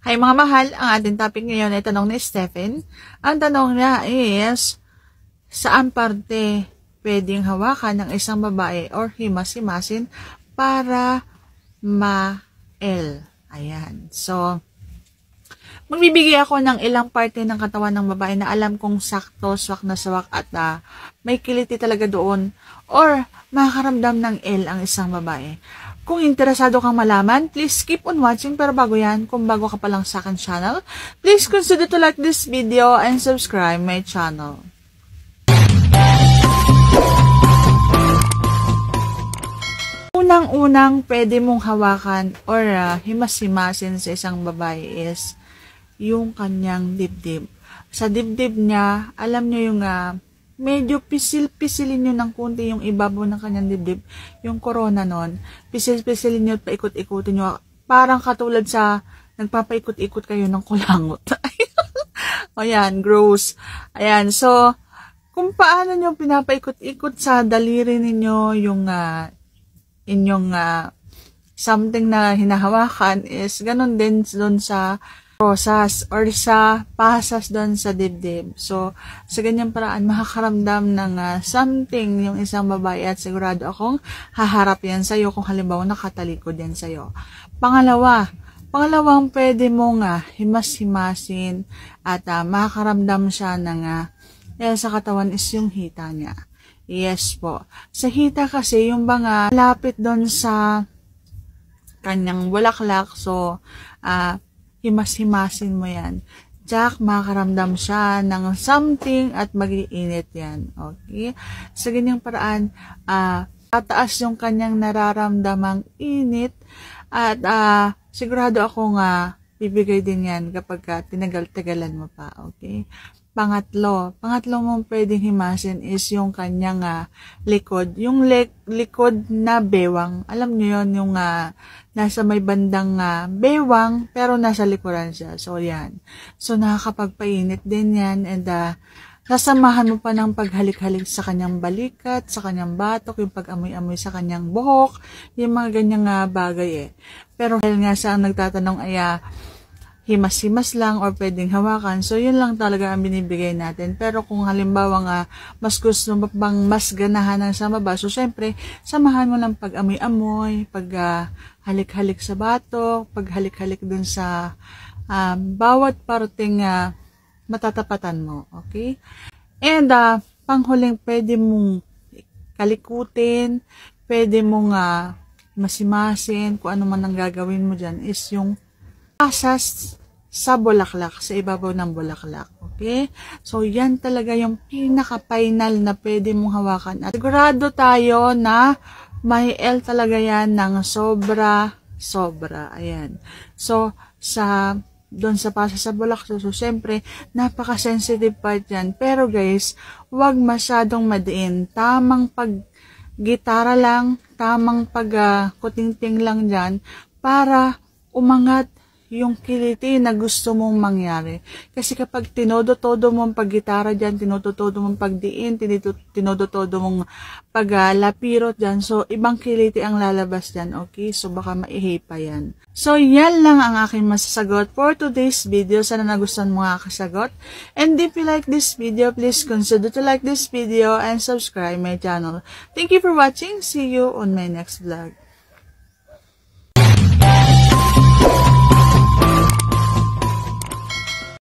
Hi mga mahal, ang ating topic ngayon ay tanong ni Stephen. Ang tanong niya is, saan parte pwedeng hawakan ng isang babae or himas-himasin para ma-L? Ayan. So, magbibigay ako ng ilang parte ng katawan ng babae na alam kong sakto, swak na swak at uh, may kiliti talaga doon or makakaramdam ng L ang isang babae. Kung interesado kang malaman, please keep on watching pero bago yan, kung bago ka pa lang sa akin channel, please consider to like this video and subscribe my channel. Unang-unang pwede mong hawakan or uh, ah, himas-himasin sa isang babae is yung kanyang dibdib. Sa dibdib niya, alam nyo yung uh, medyo pisil-pisilin nyo ng kunti yung ibabaw ng kanyang dibdib, yung corona nun, pisil-pisilin nyo at paikot-ikutin nyo. Parang katulad sa nagpapaikot-ikot kayo ng kulangot. o yan, gross. Ayan, so, kung paano nyo pinapaikot-ikot sa daliri ninyo yung uh, inyong uh, something na hinahawakan is ganun din doon sa rosas or sa pasas doon sa dibdib. So, sa ganyang paraan, makakaramdam ng uh, something yung isang babae at sigurado akong haharap yan sa'yo kung halimbawa nakatalikod yan sa'yo. Pangalawa, pangalawang pwede mong uh, himas-himasin at uh, makakaramdam siya ng uh, sa katawan is yung hita niya. Yes po. Sa hita kasi, yung banga lapit doon sa kanyang bulaklak. So, uh, himas-himasin mo yan. Jack, makaramdam siya ng something at magiinit yan. Okay? Sa ganyang paraan, uh, tataas yung kanyang nararamdamang init at uh, sigurado ako uh, bibigay din yan kapag uh, tinagal-tagalan mo pa. Okay? Pangatlo, pangatlo mong pwedeng himasin is yung kanyang uh, likod. Yung lik likod na bewang. Alam nyo yon yung uh, nasa may bandang uh, bewang pero nasa likuran siya. So, yan. So, nakakapagpainit din yan and uh, nasamahan mo pa ng paghalik-halik sa kanyang balikat, sa kanyang batok, yung pag-amoy-amoy sa kanyang buhok, yung mga ganyang uh, bagay eh. Pero dahil nga siya ang nagtatanong ay uh, himas-himas lang or pwedeng hawakan. So, yun lang talaga ang binibigay natin. Pero kung halimbawa nga, mas gusto mo bang mas ganahan ng samaba, so syempre, samahan mo lang pag-amoy-amoy, pag uh, halik-halik sa batok, pag halik-halik dun sa uh, bawat parting uh, ah, matatapatan mo. Okay? And, uh, panghuling pwede mong kalikutin, pwede mong uh, masimasin, kung ano man ang gagawin mo dyan, is yung asas sa bulaklak, sa ibabaw ng bulaklak. Okay? So, yan talaga yung pinaka-final na pwede mong hawakan. At sigurado tayo na may L talaga yan ng sobra, sobra. Ayan. So, sa doon sa pasa sa bulak. So, so syempre, napaka-sensitive part yan. Pero guys, huwag masyadong madiin. Tamang pag-gitara lang, tamang pag-kutingting ah, uh, lang dyan para umangat yung kiliti na gusto mong mangyari. Kasi kapag tinodo-todo mong paggitara dyan, tinodo-todo mong pagdiin, tinodo-todo mong paglapirot dyan. So, ibang kiliti ang lalabas dyan, okay? So, baka maihi pa yan. So, yan lang ang aking masasagot for today's video. Sana nagustuhan mo nga kasagot. And if you like this video, please consider to like this video and subscribe my channel. Thank you for watching. See you on my next vlog.